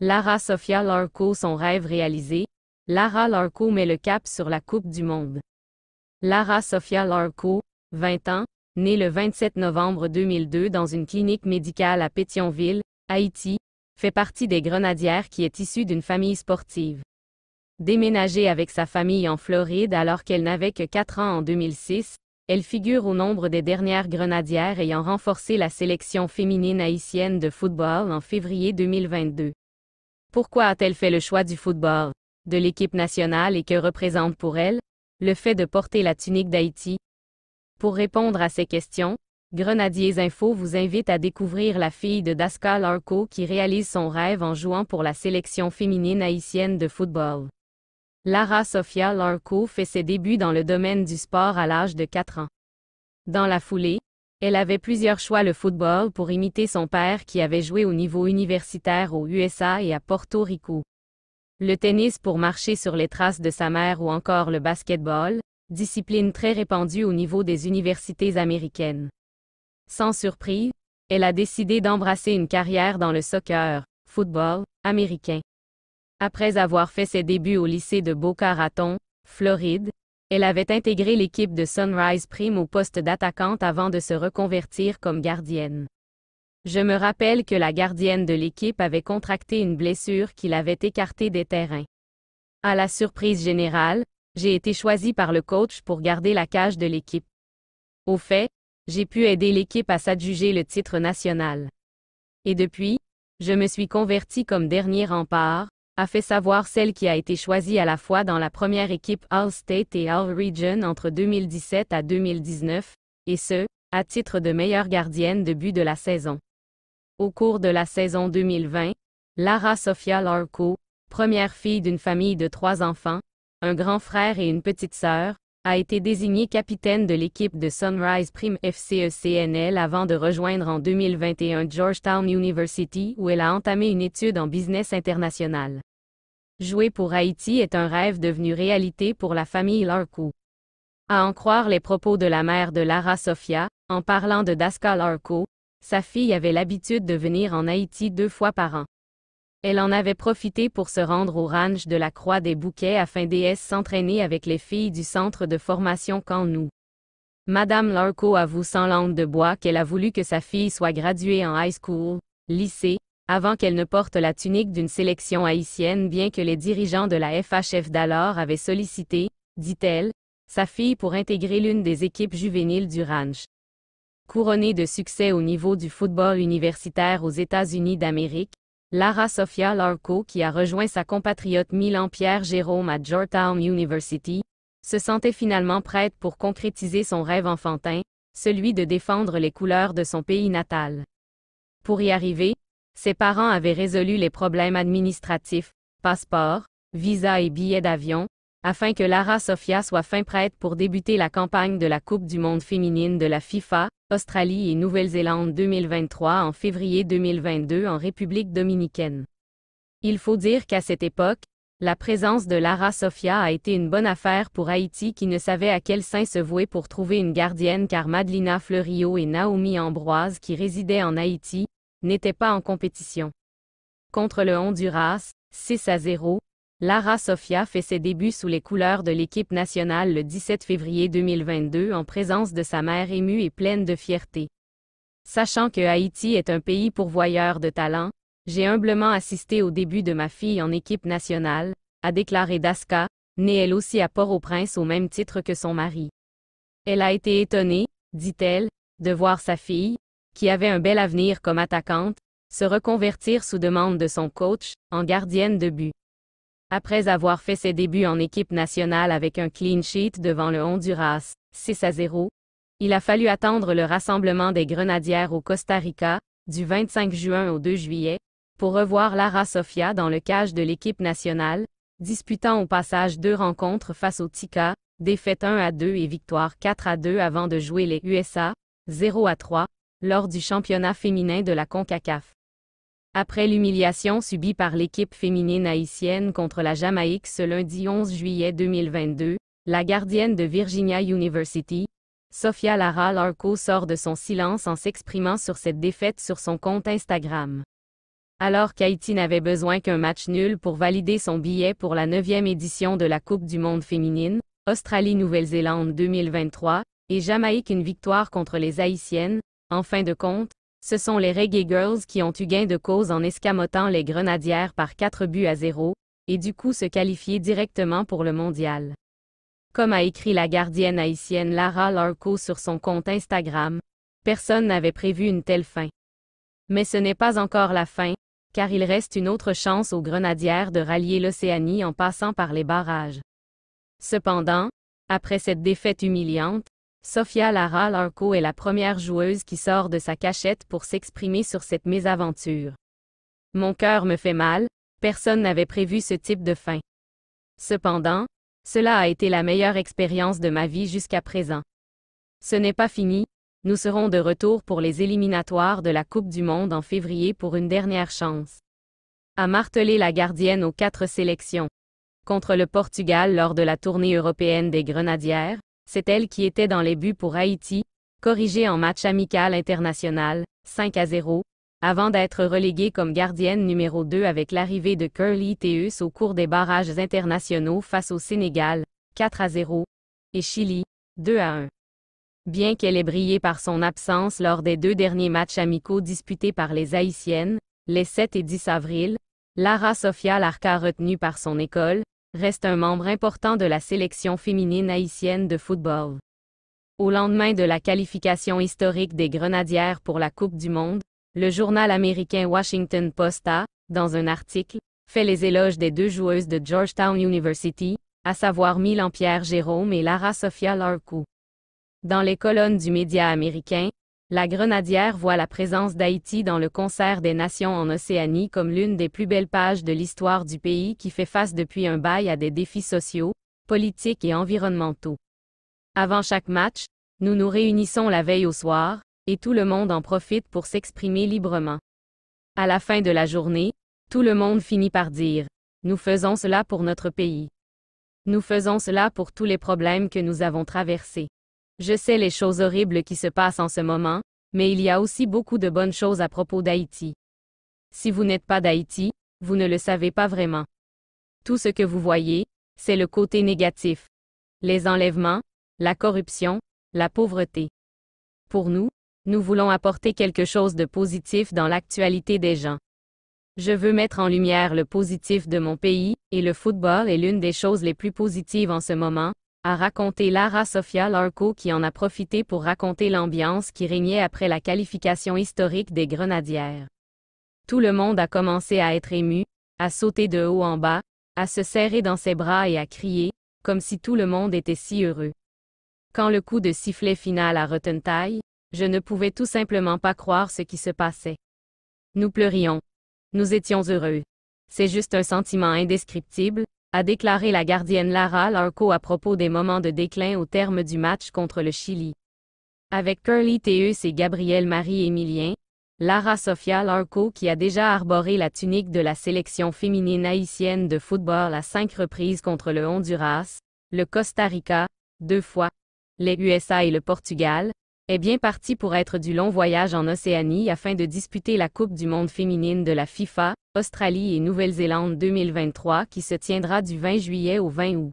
Lara Sofia Larco son rêve réalisé, Lara Larco met le cap sur la Coupe du Monde. Lara Sofia Larco, 20 ans, née le 27 novembre 2002 dans une clinique médicale à Pétionville, Haïti, fait partie des Grenadières qui est issue d'une famille sportive. Déménagée avec sa famille en Floride alors qu'elle n'avait que 4 ans en 2006, elle figure au nombre des dernières Grenadières ayant renforcé la sélection féminine haïtienne de football en février 2022. Pourquoi a-t-elle fait le choix du football, de l'équipe nationale et que représente pour elle, le fait de porter la tunique d'Haïti? Pour répondre à ces questions, Grenadiers Info vous invite à découvrir la fille de Daska Larko qui réalise son rêve en jouant pour la sélection féminine haïtienne de football. Lara Sofia Larco fait ses débuts dans le domaine du sport à l'âge de 4 ans. Dans la foulée, elle avait plusieurs choix le football pour imiter son père qui avait joué au niveau universitaire aux USA et à Porto Rico. Le tennis pour marcher sur les traces de sa mère ou encore le basketball, discipline très répandue au niveau des universités américaines. Sans surprise, elle a décidé d'embrasser une carrière dans le soccer, football, américain. Après avoir fait ses débuts au lycée de Boca Raton, Floride, elle avait intégré l'équipe de Sunrise Prime au poste d'attaquante avant de se reconvertir comme gardienne. Je me rappelle que la gardienne de l'équipe avait contracté une blessure qui l'avait écartée des terrains. À la surprise générale, j'ai été choisie par le coach pour garder la cage de l'équipe. Au fait, j'ai pu aider l'équipe à s'adjuger le titre national. Et depuis, je me suis convertie comme dernier rempart, a fait savoir celle qui a été choisie à la fois dans la première équipe All-State et All-Region entre 2017 à 2019, et ce, à titre de meilleure gardienne de but de la saison. Au cours de la saison 2020, Lara Sofia Larco, première fille d'une famille de trois enfants, un grand frère et une petite sœur, a été désignée capitaine de l'équipe de Sunrise Prime FCECNL avant de rejoindre en 2021 Georgetown University où elle a entamé une étude en business international. Jouer pour Haïti est un rêve devenu réalité pour la famille Larco. À en croire les propos de la mère de Lara Sofia, en parlant de Daska Larko, sa fille avait l'habitude de venir en Haïti deux fois par an. Elle en avait profité pour se rendre au ranch de la Croix des Bouquets afin d'ES s'entraîner avec les filles du centre de formation Cannou. Madame Larco avoue sans langue de bois qu'elle a voulu que sa fille soit graduée en high school, lycée, avant qu'elle ne porte la tunique d'une sélection haïtienne bien que les dirigeants de la FHF d'alors avaient sollicité, dit-elle, sa fille pour intégrer l'une des équipes juvéniles du ranch. Couronnée de succès au niveau du football universitaire aux États-Unis d'Amérique, Lara Sofia Larco qui a rejoint sa compatriote Milan Pierre Jérôme à Georgetown University, se sentait finalement prête pour concrétiser son rêve enfantin, celui de défendre les couleurs de son pays natal. Pour y arriver, ses parents avaient résolu les problèmes administratifs, passeport, visa et billets d'avion, afin que Lara Sofia soit fin prête pour débuter la campagne de la Coupe du monde féminine de la FIFA, Australie et Nouvelle-Zélande 2023 en février 2022 en République dominicaine. Il faut dire qu'à cette époque, la présence de Lara Sofia a été une bonne affaire pour Haïti qui ne savait à quel sein se vouer pour trouver une gardienne car Madelina Fleurio et Naomi Ambroise qui résidaient en Haïti, n'était pas en compétition. Contre le Honduras, 6 à 0, Lara Sofia fait ses débuts sous les couleurs de l'équipe nationale le 17 février 2022 en présence de sa mère émue et pleine de fierté. Sachant que Haïti est un pays pourvoyeur de talents, j'ai humblement assisté au début de ma fille en équipe nationale, a déclaré Daska, née elle aussi à Port-au-Prince au même titre que son mari. Elle a été étonnée, dit-elle, de voir sa fille, qui avait un bel avenir comme attaquante, se reconvertir sous demande de son coach, en gardienne de but. Après avoir fait ses débuts en équipe nationale avec un clean sheet devant le Honduras, 6 à 0, il a fallu attendre le rassemblement des Grenadières au Costa Rica, du 25 juin au 2 juillet, pour revoir Lara Sofia dans le cage de l'équipe nationale, disputant au passage deux rencontres face au Tica, défaite 1 à 2 et victoire 4 à 2 avant de jouer les USA, 0 à 3, lors du championnat féminin de la CONCACAF. Après l'humiliation subie par l'équipe féminine haïtienne contre la Jamaïque ce lundi 11 juillet 2022, la gardienne de Virginia University, Sophia Lara Larco sort de son silence en s'exprimant sur cette défaite sur son compte Instagram. Alors qu'Haïti n'avait besoin qu'un match nul pour valider son billet pour la 9e édition de la Coupe du monde féminine, Australie-Nouvelle-Zélande 2023, et Jamaïque une victoire contre les Haïtiennes, en fin de compte, ce sont les Reggae Girls qui ont eu gain de cause en escamotant les Grenadières par 4 buts à 0, et du coup se qualifier directement pour le mondial. Comme a écrit la gardienne haïtienne Lara Larco sur son compte Instagram, personne n'avait prévu une telle fin. Mais ce n'est pas encore la fin, car il reste une autre chance aux Grenadières de rallier l'Océanie en passant par les barrages. Cependant, après cette défaite humiliante, Sofia Lara Larco est la première joueuse qui sort de sa cachette pour s'exprimer sur cette mésaventure. Mon cœur me fait mal, personne n'avait prévu ce type de fin. Cependant, cela a été la meilleure expérience de ma vie jusqu'à présent. Ce n'est pas fini, nous serons de retour pour les éliminatoires de la Coupe du Monde en février pour une dernière chance. A marteler la gardienne aux quatre sélections. Contre le Portugal lors de la tournée européenne des Grenadières, c'est elle qui était dans les buts pour Haïti, corrigée en match amical international, 5 à 0, avant d'être reléguée comme gardienne numéro 2 avec l'arrivée de Curly Teus au cours des barrages internationaux face au Sénégal, 4 à 0, et Chili, 2 à 1. Bien qu'elle ait brillé par son absence lors des deux derniers matchs amicaux disputés par les Haïtiennes, les 7 et 10 avril, Lara Sofia Larca retenue par son école, reste un membre important de la sélection féminine haïtienne de football. Au lendemain de la qualification historique des Grenadières pour la Coupe du Monde, le journal américain Washington Post a, dans un article, fait les éloges des deux joueuses de Georgetown University, à savoir Milan Pierre Jérôme et Lara Sofia Larcou. Dans les colonnes du média américain, la Grenadière voit la présence d'Haïti dans le concert des nations en Océanie comme l'une des plus belles pages de l'histoire du pays qui fait face depuis un bail à des défis sociaux, politiques et environnementaux. Avant chaque match, nous nous réunissons la veille au soir, et tout le monde en profite pour s'exprimer librement. À la fin de la journée, tout le monde finit par dire ⁇ Nous faisons cela pour notre pays. Nous faisons cela pour tous les problèmes que nous avons traversés. Je sais les choses horribles qui se passent en ce moment, mais il y a aussi beaucoup de bonnes choses à propos d'Haïti. Si vous n'êtes pas d'Haïti, vous ne le savez pas vraiment. Tout ce que vous voyez, c'est le côté négatif. Les enlèvements, la corruption, la pauvreté. Pour nous, nous voulons apporter quelque chose de positif dans l'actualité des gens. Je veux mettre en lumière le positif de mon pays, et le football est l'une des choses les plus positives en ce moment, a raconté Lara Sofia Larco qui en a profité pour raconter l'ambiance qui régnait après la qualification historique des Grenadières. Tout le monde a commencé à être ému, à sauter de haut en bas, à se serrer dans ses bras et à crier, comme si tout le monde était si heureux. Quand le coup de sifflet final a taille, je ne pouvais tout simplement pas croire ce qui se passait. Nous pleurions. Nous étions heureux. C'est juste un sentiment indescriptible, a déclaré la gardienne Lara Larco à propos des moments de déclin au terme du match contre le Chili. Avec Curly Teus et Gabrielle Marie-Émilien, Lara Sofia Larco qui a déjà arboré la tunique de la sélection féminine haïtienne de football à cinq reprises contre le Honduras, le Costa Rica, deux fois, les USA et le Portugal, est bien parti pour être du long voyage en Océanie afin de disputer la Coupe du monde féminine de la FIFA, Australie et Nouvelle-Zélande 2023 qui se tiendra du 20 juillet au 20 août.